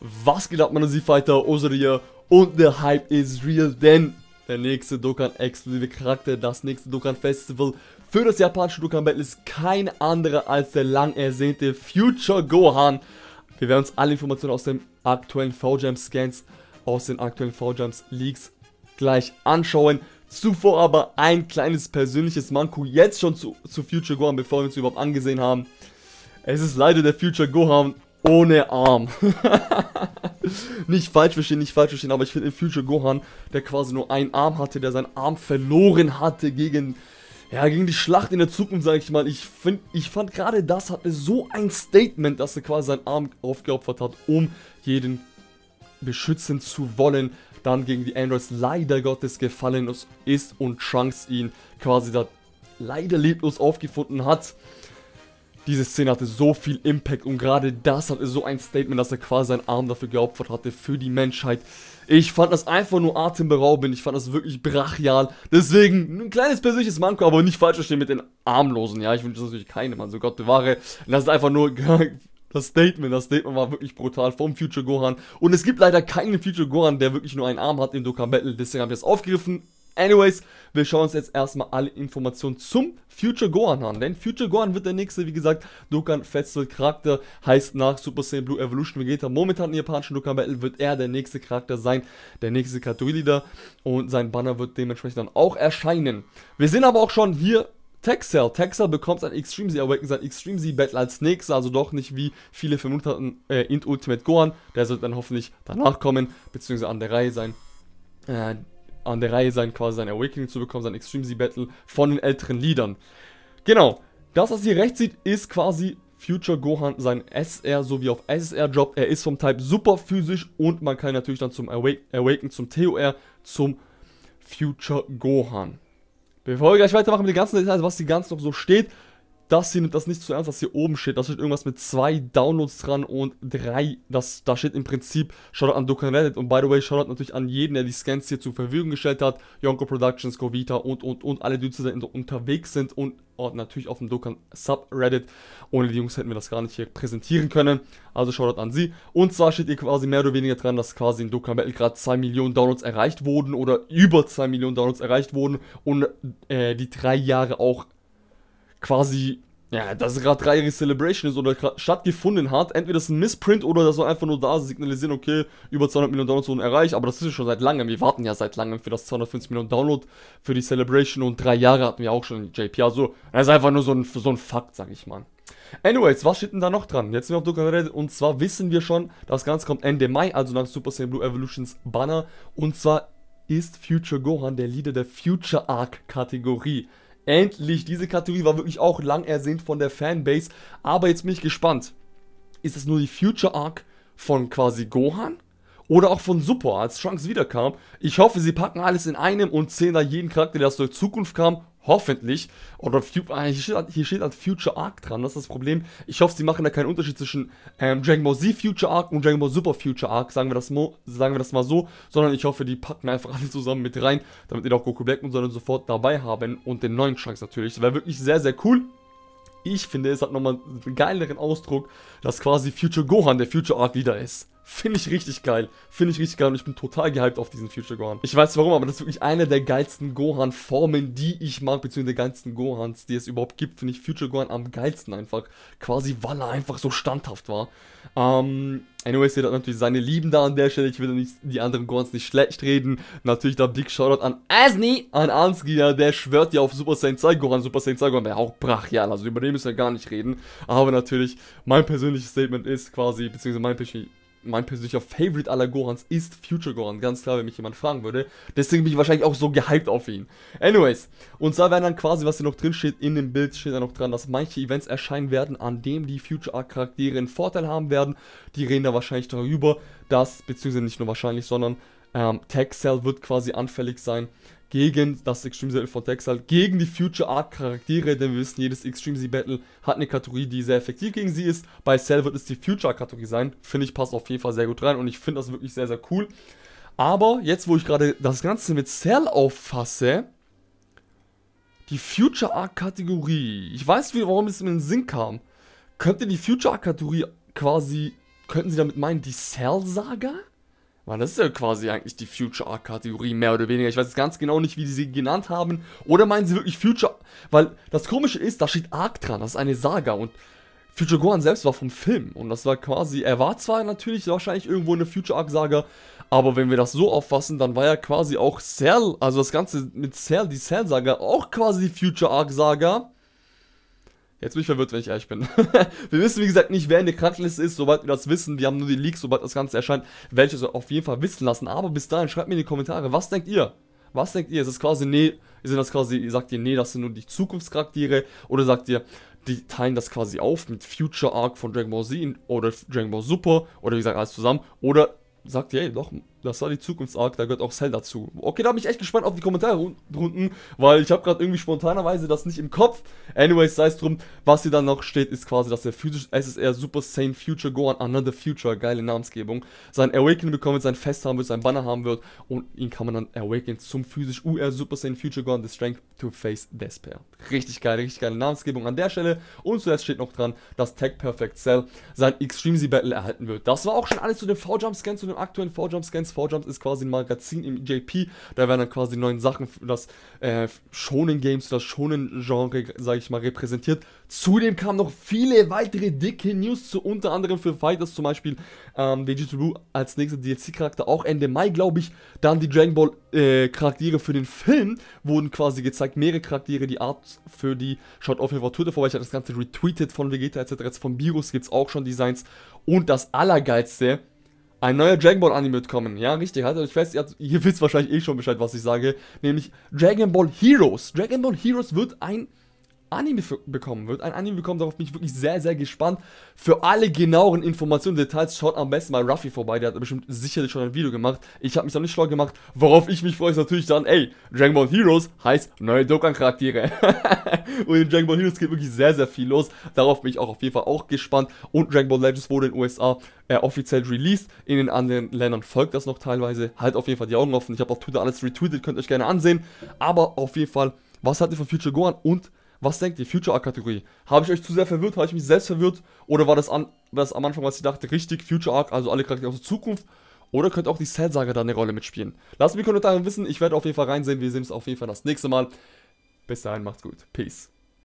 Was geht ab, meine Seafighter, Oseria und der Hype is real, denn der nächste Dokkan exklusive Charakter, das nächste Dokkan Festival für das japanische Dokkan Battle ist kein anderer als der lang ersehnte Future Gohan. Wir werden uns alle Informationen aus den aktuellen V-Jam-Scans, aus den aktuellen V-Jams-Leaks gleich anschauen. Zuvor aber ein kleines persönliches Manko jetzt schon zu, zu Future Gohan, bevor wir uns überhaupt angesehen haben. Es ist leider der Future Gohan ohne Arm. nicht falsch verstehen, nicht falsch verstehen, aber ich finde in Future Gohan, der quasi nur einen Arm hatte, der seinen Arm verloren hatte gegen, ja, gegen die Schlacht in der Zukunft, sage ich mal. Ich, find, ich fand gerade das hatte so ein Statement, dass er quasi seinen Arm aufgeopfert hat, um jeden beschützen zu wollen. Dann gegen die Androids leider Gottes gefallen ist und Trunks ihn quasi da leider leblos aufgefunden hat. Diese Szene hatte so viel Impact und gerade das hatte so ein Statement, dass er quasi seinen Arm dafür geopfert hatte, für die Menschheit. Ich fand das einfach nur atemberaubend, ich fand das wirklich brachial. Deswegen ein kleines persönliches Manko, aber nicht falsch verstehen mit den Armlosen. Ja, ich wünsche das natürlich keinem, also Gott bewahre. Das ist einfach nur das Statement, das Statement war wirklich brutal vom Future Gohan. Und es gibt leider keinen Future Gohan, der wirklich nur einen Arm hat im Dokkan Battle. Deswegen habe ich es aufgegriffen. Anyways, wir schauen uns jetzt erstmal alle Informationen zum Future Gohan an. Denn Future Gohan wird der nächste, wie gesagt, Dokkan Fetzel Charakter. Heißt nach Super Saiyan Blue Evolution Vegeta momentan in japanischen Dokkan Battle wird er der nächste Charakter sein. Der nächste Katori-Leader. Und sein Banner wird dementsprechend dann auch erscheinen. Wir sehen aber auch schon hier Texel. Texel bekommt sein Extreme Z Awakening, sein Extreme Z Battle als nächstes, also doch nicht wie viele vermutet hatten äh, in Ultimate Gohan. Der sollte dann hoffentlich danach kommen, beziehungsweise an der Reihe sein. Äh, an der Reihe sein, quasi sein Awakening zu bekommen, sein Extreme Z Battle von den älteren Liedern. Genau, das, was ihr rechts sieht, ist quasi Future Gohan sein SR sowie auf SSR droppt. Er ist vom Type super physisch und man kann natürlich dann zum Awake, Awaken, zum TOR, zum Future Gohan. Bevor wir gleich weitermachen mit den ganzen Details, was die ganzen noch so steht, das hier nimmt das nicht zu ernst, was hier oben steht. Da steht irgendwas mit zwei Downloads dran und drei. Das, da steht im Prinzip Shoutout an Dokkan Reddit. Und by the way, Shoutout natürlich an jeden, der die Scans hier zur Verfügung gestellt hat. Yonko Productions, Govita und, und, und alle Dudes, die da unterwegs sind. Und oh, natürlich auf dem Dokkan Subreddit. Ohne die Jungs hätten wir das gar nicht hier präsentieren können. Also Shoutout an sie. Und zwar steht ihr quasi mehr oder weniger dran, dass quasi in Dokkan Battle gerade 2 Millionen Downloads erreicht wurden. Oder über 2 Millionen Downloads erreicht wurden. Und äh, die drei Jahre auch quasi, ja, dass es gerade dreijährige Celebration ist oder stattgefunden hat. Entweder das ist ein Missprint oder das soll einfach nur da signalisieren, okay, über 200 Millionen Downloads wurden erreicht, aber das ist ja schon seit langem. Wir warten ja seit langem für das 250 Millionen Download für die Celebration und drei Jahre hatten wir auch schon JP. Also, das ist einfach nur so ein, so ein Fakt, sag ich mal. Anyways, was steht denn da noch dran? Jetzt sind wir auf Doku geredet und zwar wissen wir schon, das Ganze kommt Ende Mai, also nach Super Saiyan Blue Evolutions Banner und zwar ist Future Gohan der Leader der Future Arc Kategorie. Endlich, diese Kategorie war wirklich auch lang ersehnt von der Fanbase. Aber jetzt bin ich gespannt. Ist es nur die Future Arc von quasi Gohan? Oder auch von Super, als Trunks wiederkam. Ich hoffe, sie packen alles in einem und zählen da jeden Charakter, der aus der Zukunft kam Hoffentlich. Oder ah, hier steht, halt, hier steht halt Future Arc dran, das ist das Problem. Ich hoffe, sie machen da keinen Unterschied zwischen ähm, Dragon Ball Z Future Arc und Dragon Ball Super Future Arc, sagen wir, das sagen wir das mal so. Sondern ich hoffe, die packen einfach alle zusammen mit rein, damit ihr auch Goku Black und Sonne sofort dabei haben. Und den neuen Trunks natürlich. Das wäre wirklich sehr, sehr cool. Ich finde, es hat nochmal einen geileren Ausdruck, dass quasi Future Gohan der Future Arc wieder ist. Finde ich richtig geil. Finde ich richtig geil und ich bin total gehypt auf diesen Future Gohan. Ich weiß warum, aber das ist wirklich eine der geilsten Gohan-Formen, die ich mag, beziehungsweise der geilsten Gohans, die es überhaupt gibt. Finde ich Future Gohan am geilsten einfach. Quasi, weil er einfach so standhaft war. Ähm, anyways, ihr hat natürlich seine Lieben da an der Stelle. Ich will nicht, die anderen Gohans nicht schlecht reden. Natürlich da Big Shoutout an Asni, an Anski, ja, der schwört ja auf Super Saiyan 2 Gohan. Super Saiyan 2 Gohan wäre auch brachial, also über den müssen wir gar nicht reden. Aber natürlich, mein persönliches Statement ist quasi, beziehungsweise mein persönliches mein persönlicher Favorite aller Gorans ist Future Goran, ganz klar, wenn mich jemand fragen würde. Deswegen bin ich wahrscheinlich auch so gehypt auf ihn. Anyways, und da werden dann quasi, was hier noch drin steht, in dem Bild steht da noch dran, dass manche Events erscheinen werden, an dem die Future Arc Charaktere einen Vorteil haben werden. Die reden da wahrscheinlich darüber, dass, beziehungsweise nicht nur wahrscheinlich, sondern ähm, Tag Cell wird quasi anfällig sein gegen das Extreme Battle von Tex gegen die Future Art Charaktere, denn wir wissen, jedes Extreme Z Battle hat eine Kategorie, die sehr effektiv gegen sie ist. Bei Cell wird es die Future Art Kategorie sein. Finde ich, passt auf jeden Fall sehr gut rein und ich finde das wirklich sehr, sehr cool. Aber jetzt, wo ich gerade das Ganze mit Cell auffasse, die Future Art Kategorie, ich weiß, wie, warum es in den Sinn kam. Könnte die Future Art Kategorie quasi, könnten sie damit meinen, die Cell Saga? Weil das ist ja quasi eigentlich die Future arc Kategorie, mehr oder weniger. Ich weiß jetzt ganz genau nicht, wie die sie genannt haben. Oder meinen sie wirklich Future... Weil das Komische ist, da steht Arc dran, das ist eine Saga und... Future Gohan selbst war vom Film und das war quasi, er war zwar natürlich wahrscheinlich irgendwo in der Future Arc Saga, aber wenn wir das so auffassen, dann war ja quasi auch Cell, also das Ganze mit Cell, die Cell Saga, auch quasi die Future Arc Saga. Jetzt bin ich verwirrt, wenn ich ehrlich bin. wir wissen, wie gesagt, nicht, wer in der Krankenliste ist. sobald wir das wissen, wir haben nur die Leaks, sobald das Ganze erscheint, welche soll auf jeden Fall wissen lassen. Aber bis dahin, schreibt mir in die Kommentare, was denkt ihr? Was denkt ihr? Ist es quasi, nee, sind das quasi, sagt ihr, nee, das sind nur die Zukunftscharaktere? Oder sagt ihr, die teilen das quasi auf mit Future Arc von Dragon Ball Z oder Dragon Ball Super oder wie gesagt, alles zusammen? Oder sagt ihr, ey, doch, das war die Zukunftsark, da gehört auch Cell dazu. Okay, da bin ich echt gespannt auf die Kommentare unten, weil ich habe gerade irgendwie spontanerweise das nicht im Kopf. Anyways, sei es drum, was hier dann noch steht, ist quasi, dass der Future SSR Super Saiyan Future Gohan Another Future, geile Namensgebung, sein Awakening bekommen wird, sein Fest haben wird, sein Banner haben wird und ihn kann man dann awaken zum physisch UR Super Saiyan Future Gohan, the Strength to Face Despair. Richtig geil, richtig geile Namensgebung an der Stelle und zuerst steht noch dran, dass Tech Perfect Cell sein Extreme Z Battle erhalten wird. Das war auch schon alles zu den V-Jump-Scans, zu den aktuellen V-Jump-Scans 4 Jumps ist quasi ein Magazin im JP. Da werden dann quasi neuen Sachen für das äh, Shonen Games, für das Shonen Genre, sage ich mal, repräsentiert. Zudem kamen noch viele weitere dicke News zu, unter anderem für Fighters zum Beispiel ähm, Vegeta Blue als nächster DLC-Charakter, auch Ende Mai, glaube ich. Dann die Dragon Ball äh, Charaktere für den Film wurden quasi gezeigt. Mehrere Charaktere, die Art für die, schaut auf jeden Fall Twitter vor, weil ich das Ganze retweetet von Vegeta etc. Jetzt von Virus gibt es auch schon Designs. Und das Allergeilste, ein neuer Dragon Ball Anime wird kommen. Ja, richtig, haltet also, euch fest, ihr, habt, ihr wisst wahrscheinlich eh schon Bescheid, was ich sage. Nämlich Dragon Ball Heroes. Dragon Ball Heroes wird ein Anime bekommen wird. Ein Anime bekommen, darauf bin ich wirklich sehr, sehr gespannt. Für alle genaueren Informationen und Details schaut am besten mal Ruffy vorbei. Der hat bestimmt sicherlich schon ein Video gemacht. Ich habe mich noch nicht schlau gemacht. Worauf ich mich freue, ist natürlich dann, ey, Dragon Ball Heroes heißt neue Dokkan-Charaktere. und in Dragon Ball Heroes geht wirklich sehr, sehr viel los. Darauf bin ich auch auf jeden Fall auch gespannt. Und Dragon Ball Legends wurde in den USA äh, offiziell released. In den anderen Ländern folgt das noch teilweise. Halt auf jeden Fall die Augen offen. Ich habe auf Twitter alles retweetet, könnt ihr euch gerne ansehen. Aber auf jeden Fall, was hat ihr von Future Gohan und was denkt ihr? Future Arc-Kategorie. Habe ich euch zu sehr verwirrt? Habe ich mich selbst verwirrt? Oder war das, an, das am Anfang, was ich dachte, richtig? Future Arc, also alle Charaktere aus der Zukunft? Oder könnte auch die Cell-Saga da eine Rolle mitspielen? Lasst mir Kommentare wissen. Ich werde auf jeden Fall reinsehen. Wir sehen uns auf jeden Fall das nächste Mal. Bis dahin, macht's gut. Peace.